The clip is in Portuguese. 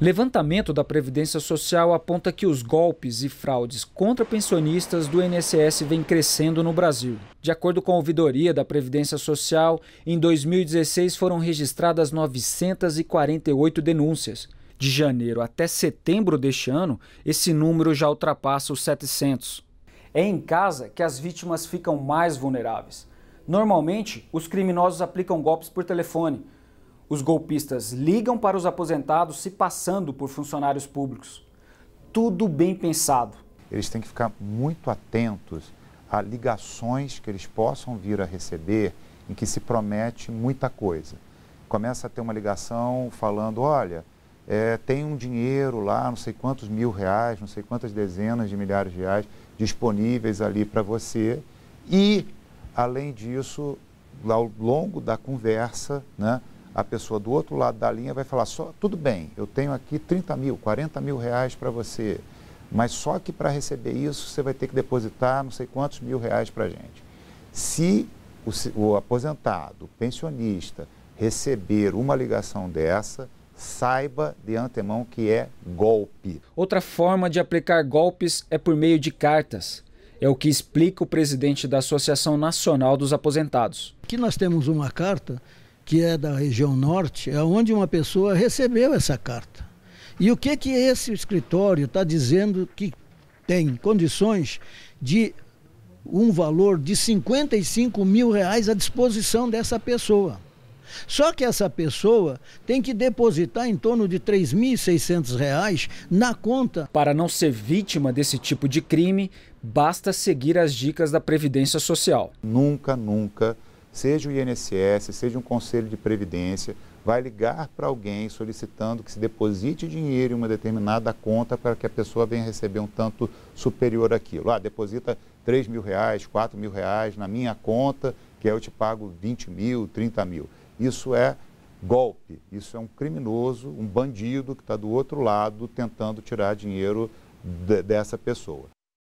Levantamento da Previdência Social aponta que os golpes e fraudes contra pensionistas do INSS vêm crescendo no Brasil. De acordo com a ouvidoria da Previdência Social, em 2016 foram registradas 948 denúncias. De janeiro até setembro deste ano, esse número já ultrapassa os 700. É em casa que as vítimas ficam mais vulneráveis. Normalmente, os criminosos aplicam golpes por telefone os golpistas ligam para os aposentados se passando por funcionários públicos. Tudo bem pensado. Eles têm que ficar muito atentos a ligações que eles possam vir a receber em que se promete muita coisa. Começa a ter uma ligação falando: olha, é, tem um dinheiro lá, não sei quantos mil reais, não sei quantas dezenas de milhares de reais disponíveis ali para você. E, além disso, ao longo da conversa, né? a pessoa do outro lado da linha vai falar só, tudo bem, eu tenho aqui 30 mil, 40 mil reais para você, mas só que para receber isso você vai ter que depositar não sei quantos mil reais para a gente. Se o, o aposentado, o pensionista, receber uma ligação dessa, saiba de antemão que é golpe. Outra forma de aplicar golpes é por meio de cartas. É o que explica o presidente da Associação Nacional dos Aposentados. Aqui nós temos uma carta que é da região norte, é onde uma pessoa recebeu essa carta. E o que que esse escritório está dizendo que tem condições de um valor de 55 mil reais à disposição dessa pessoa. Só que essa pessoa tem que depositar em torno de R$ 3.600 na conta. Para não ser vítima desse tipo de crime, basta seguir as dicas da Previdência Social. Nunca, nunca seja o INSS, seja um conselho de previdência, vai ligar para alguém solicitando que se deposite dinheiro em uma determinada conta para que a pessoa venha receber um tanto superior àquilo. Ah, deposita 3 mil reais, 4 mil reais na minha conta, que eu te pago 20 mil, 30 mil. Isso é golpe, isso é um criminoso, um bandido que está do outro lado tentando tirar dinheiro de, dessa pessoa.